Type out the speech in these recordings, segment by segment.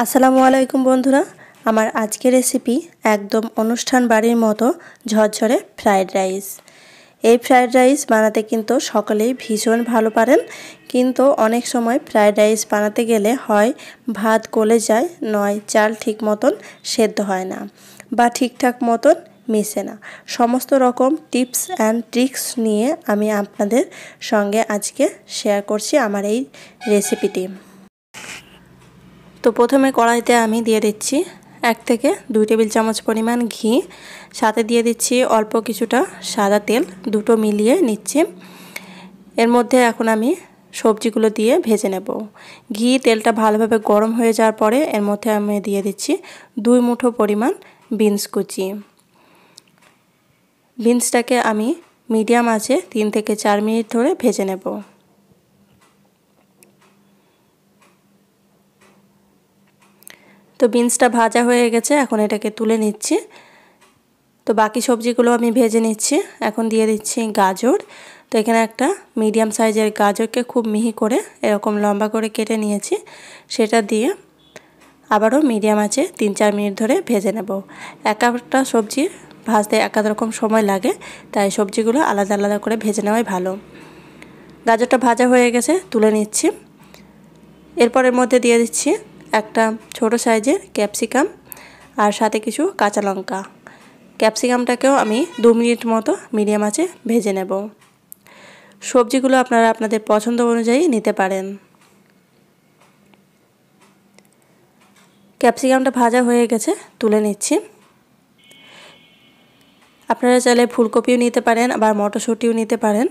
আসসালামু আলাইকুম বন্ধুরা আমার আজকের রেসিপি একদম অনুষ্ঠান বাড়ির মতো ঝরঝরে ফ্রায়েড রাইস এই ফ্রায়েড রাইস বানাতে কিন্তু সকলেই ভীষণ ভালো পারেন কিন্তু অনেক সময় ফ্রায়েড রাইস বানাতে গেলে হয় ভাত গলে যায় নয় চাল ঠিক মতন সেদ্ধ হয় না বা ঠিকঠাক মতন মিশে না সমস্ত রকম টিপস অ্যান্ড ট্রিক্স নিয়ে আমি আপনাদের সঙ্গে আজকে শেয়ার করছি আমার এই রেসিপিটি তো প্রথমে কড়াইতে আমি দিয়ে দিচ্ছি এক থেকে দুই টেবিল চামচ পরিমাণ ঘি সাথে দিয়ে দিচ্ছি অল্প কিছুটা সাদা তেল দুটো মিলিয়ে নিচ্ছি এর মধ্যে এখন আমি সবজিগুলো দিয়ে ভেজে নেব ঘি তেলটা ভালোভাবে গরম হয়ে যাওয়ার পরে এর মধ্যে আমি দিয়ে দিচ্ছি দুই মুঠো পরিমাণ বিনস কুচি বিনসটাকে আমি মিডিয়াম আছে তিন থেকে চার মিনিট ধরে ভেজে নেব তো বিনসটা ভাজা হয়ে গেছে এখন এটাকে তুলে নিচ্ছি তো বাকি সবজিগুলো আমি ভেজে নিচ্ছি এখন দিয়ে দিচ্ছি গাজর তো এখানে একটা মিডিয়াম সাইজের গাজরকে খুব মিহি করে এরকম লম্বা করে কেটে নিয়েছি সেটা দিয়ে আবারও মিডিয়াম আছে তিন চার মিনিট ধরে ভেজে নেব এক একটা সবজি ভাজতে এক রকম সময় লাগে তাই সবজিগুলো আলাদা আলাদা করে ভেজে নেওয়াই ভালো গাজরটা ভাজা হয়ে গেছে তুলে নিচ্ছি এরপরের মধ্যে দিয়ে দিচ্ছি একটা ছোট সাইজের ক্যাপসিকাম আর সাথে কিছু কাঁচা লঙ্কা ক্যাপসিকামটাকেও আমি দু মিনিট মতো মিডিয়াম আছে ভেজে নেব সবজিগুলো আপনারা আপনাদের পছন্দ অনুযায়ী নিতে পারেন ক্যাপসিকামটা ভাজা হয়ে গেছে তুলে নিচ্ছি আপনারা চাইলে ফুলকপিও নিতে পারেন আবার মটরশুঁটিও নিতে পারেন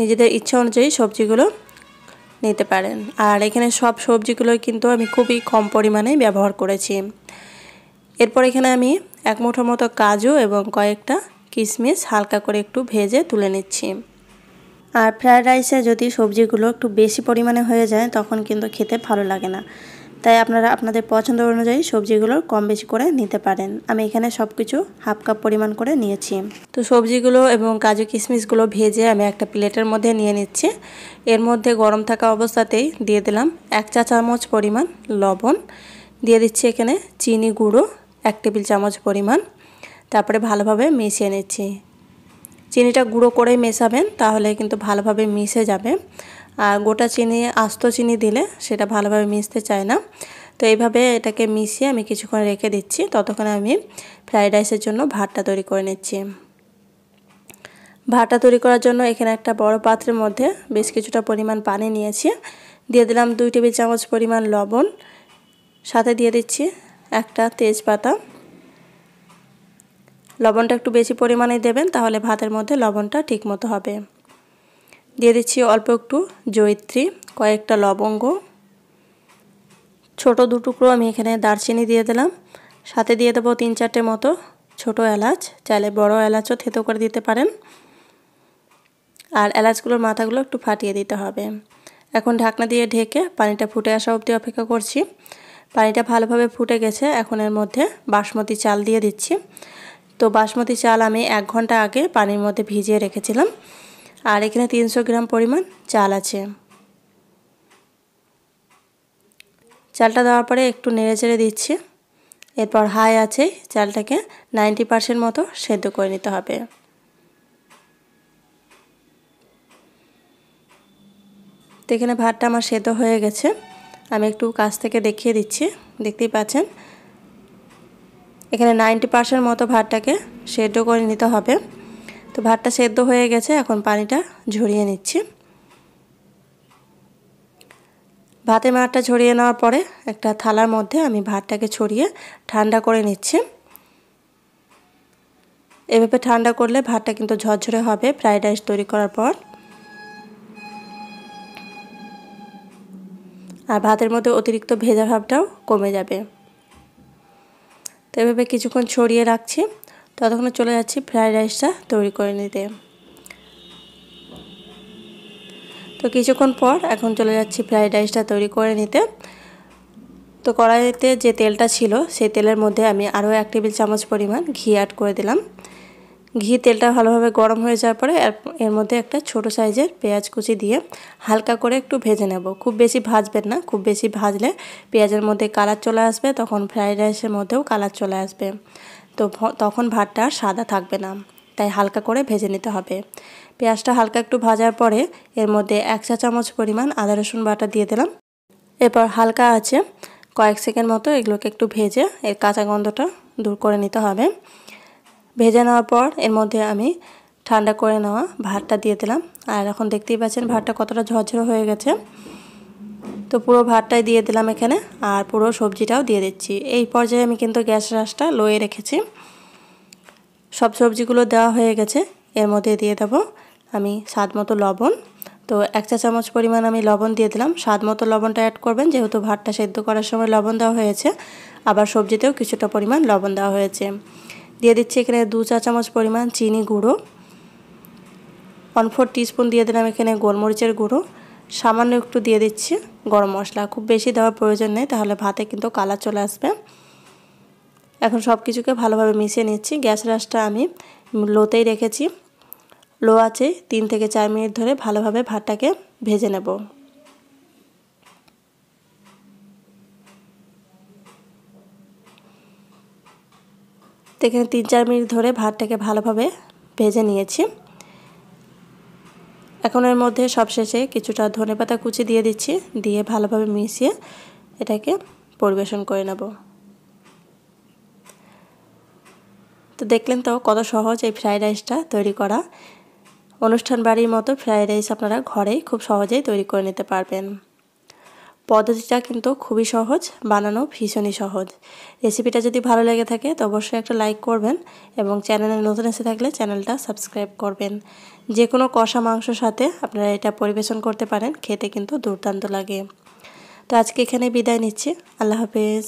নিজেদের ইচ্ছা অনুযায়ী সবজিগুলো নিতে পারেন আর এখানে সব সবজিগুলোই কিন্তু আমি খুবই কম পরিমাণে ব্যবহার করেছি এরপর এখানে আমি এক মুঠোর মতো কাজু এবং কয়েকটা কিশমিশ হালকা করে একটু ভেজে তুলে নিচ্ছি আর ফ্রায়েড রাইসে যদি সবজিগুলো একটু বেশি পরিমাণে হয়ে যায় তখন কিন্তু খেতে ভালো লাগে না তাই আপনারা আপনাদের পছন্দ অনুযায়ী সবজিগুলোর কম বেশি করে নিতে পারেন আমি এখানে সব কিছু হাফ কাপ পরিমাণ করে নিয়েছি তো সবজিগুলো এবং কাজু কিশমিশগুলো ভেজে আমি একটা প্লেটের মধ্যে নিয়ে নিচ্ছি এর মধ্যে গরম থাকা অবস্থাতেই দিয়ে দিলাম এক চা চামচ পরিমাণ লবণ দিয়ে দিচ্ছি এখানে চিনি গুঁড়ো এক টেবিল চামচ পরিমাণ তারপরে ভালোভাবে মিশিয়ে নিচ্ছি চিনিটা গুঁড়ো করে মেশাবেন তাহলে কিন্তু ভালোভাবে মিশে যাবে আর গোটা চিনি আস্ত চিনি দিলে সেটা ভালোভাবে মিশতে চায় না তো এইভাবে এটাকে মিশিয়ে আমি কিছুক্ষণ রেখে দিচ্ছি ততক্ষণে আমি ফ্রাইড রাইসের জন্য ভাতটা তৈরি করে নিচ্ছি ভাতটা তৈরি করার জন্য এখানে একটা বড় পাত্রের মধ্যে বেশ কিছুটা পরিমাণ পানি নিয়েছি দিয়ে দিলাম দুই টেবিল চামচ পরিমাণ লবণ সাথে দিয়ে দিচ্ছি একটা তেজপাতা লবণটা একটু বেশি পরিমাণে দেবেন তাহলে ভাতের মধ্যে লবণটা ঠিকমতো হবে দিয়ে দিচ্ছি অল্প একটু জয়িত্রী কয়েকটা লবঙ্গ ছোট দুটুকরো আমি এখানে দারচিনি দিয়ে দিলাম সাথে দিয়ে দেবো তিন চারটে মতো ছোট এলাচ চাইলে বড় এলাচও থেতো করে দিতে পারেন আর এলাচগুলোর মাথাগুলো একটু ফাটিয়ে দিতে হবে এখন ঢাকনা দিয়ে ঢেকে পানিটা ফুটে আসা অবধি অপেক্ষা করছি পানিটা ভালোভাবে ফুটে গেছে এখন এর মধ্যে বাসমতি চাল দিয়ে দিচ্ছি তো বাসমতি চাল আমি এক ঘন্টা আগে পানির মধ্যে ভিজিয়ে রেখেছিলাম আর এখানে তিনশো গ্রাম পরিমাণ চাল আছে চালটা দেওয়ার পরে একটু নেড়ে চেড়ে দিচ্ছি এরপর হাই আছে চালটাকে নাইনটি পারসেন্ট মতো সেদ্ধ করে নিতে হবে তো এখানে ভাতটা আমার সেদ্ধ হয়ে গেছে আমি একটু কাছ থেকে দেখিয়ে দিচ্ছি দেখতেই পাচ্ছেন এখানে নাইনটি পারসেন্ট মতো ভাতটাকে সেদ্ধ করে নিতে হবে তো ভাতটা সেদ্ধ হয়ে গেছে এখন পানিটা ঝরিয়ে নিচ্ছি ভাতের মাঠটা ঝরিয়ে নেওয়ার পরে একটা থালার মধ্যে আমি ভাতটাকে ছড়িয়ে ঠান্ডা করে নিচ্ছি এভাবে ঠান্ডা করলে ভাতটা কিন্তু ঝরঝরে হবে ফ্রাইড রাইস তৈরি করার পর আর ভাতের মধ্যে অতিরিক্ত ভেজা ভাবটাও কমে যাবে তো এভাবে কিছুক্ষণ ছড়িয়ে রাখছি ততক্ষণে চলে যাচ্ছি ফ্রায়েড রাইসটা তৈরি করে নিতে তো কিছুক্ষণ পর এখন চলে যাচ্ছি ফ্রায়েড রাইসটা তৈরি করে নিতে তো কড়াইতে যে তেলটা ছিল সেই তেলের মধ্যে আমি আরও এক টেবিল চামচ পরিমাণ ঘি অ্যাড করে দিলাম ঘি তেলটা ভালোভাবে গরম হয়ে যাওয়ার পরে এর মধ্যে একটা ছোট সাইজের পেঁয়াজ কুচি দিয়ে হালকা করে একটু ভেজে নেব খুব বেশি ভাজবেন না খুব বেশি ভাজলে পেঁয়াজের মধ্যে কালার চলে আসবে তখন ফ্রাইড রাইসের মধ্যেও কালার চলে আসবে তো তখন ভাতটা আর সাদা থাকবে না তাই হালকা করে ভেজে নিতে হবে পেঁয়াজটা হালকা একটু ভাজার পরে এর মধ্যে এক চা চামচ পরিমাণ আদা রসুন বাটা দিয়ে দিলাম এরপর হালকা আছে কয়েক সেকেন্ড মতো এগুলোকে একটু ভেজে এর কাঁচা গন্ধটা দূর করে নিতে হবে ভেজে নেওয়ার পর এর মধ্যে আমি ঠান্ডা করে নেওয়া ভাতটা দিয়ে দিলাম আর এখন দেখতেই পাচ্ছেন ভাতটা কতটা ঝরঝরে হয়ে গেছে তো পুরো ভাতটাই দিয়ে দিলাম এখানে আর পুরো সবজিটাও দিয়ে দিচ্ছি এই পর্যায়ে আমি কিন্তু গ্যাস রাসটা লোয়ে রেখেছি সব সবজিগুলো দেওয়া হয়ে গেছে এর মধ্যে দিয়ে দেব আমি স্বাদ মতো লবণ তো এক চা চামচ পরিমাণ আমি লবণ দিয়ে দিলাম স্বাদ মতো লবণটা অ্যাড করবেন যেহেতু ভাতটা সেদ্ধ করার সময় লবণ দেওয়া হয়েছে আবার সবজিতেও কিছুটা পরিমাণ লবণ দেওয়া হয়েছে দিয়ে দিচ্ছি এখানে দু চা চামচ পরিমাণ চিনি গুঁড়ো ওয়ান ফোর টিস্পুন দিয়ে দিলাম এখানে গোলমরিচের গুঁড়ো সামান্য একটু দিয়ে দিচ্ছি গরম মশলা খুব বেশি দেওয়ার প্রয়োজন নেই তাহলে ভাতে কিন্তু কালার চলে আসবে এখন সব কিছুকে ভালোভাবে মিশিয়ে নিচ্ছি গ্যাস রাসটা আমি লোতেই রেখেছি লো আছে তিন থেকে চার মিনিট ধরে ভালোভাবে ভাতটাকে ভেজে নেব এখানে তিন চার মিনিট ধরে ভাতটাকে ভালোভাবে ভেজে নিয়েছি এখন এর মধ্যে সবশেষে কিছুটা ধনে পাতা কুচি দিয়ে দিচ্ছি দিয়ে ভালোভাবে মিশিয়ে এটাকে পরিবেশন করে নেব তো দেখলেন তো কত সহজ এই ফ্রায়েড রাইসটা তৈরি করা অনুষ্ঠান বাড়ির মতো ফ্রায়েড রাইস আপনারা ঘরেই খুব সহজেই তৈরি করে নিতে পারবেন পদ্ধতিটা কিন্তু খুবই সহজ বানানো ভীষণই সহজ রেসিপিটা যদি ভালো লেগে থাকে তো অবশ্যই একটা লাইক করবেন এবং চ্যানেলে নতুন এসে থাকলে চ্যানেলটা সাবস্ক্রাইব করবেন যে কোনো কষা মাংসর সাথে আপনারা এটা পরিবেশন করতে পারেন খেতে কিন্তু দুর্দান্ত লাগে তো আজকে এখানে বিদায় নিচ্ছি আল্লাহ হাফেজ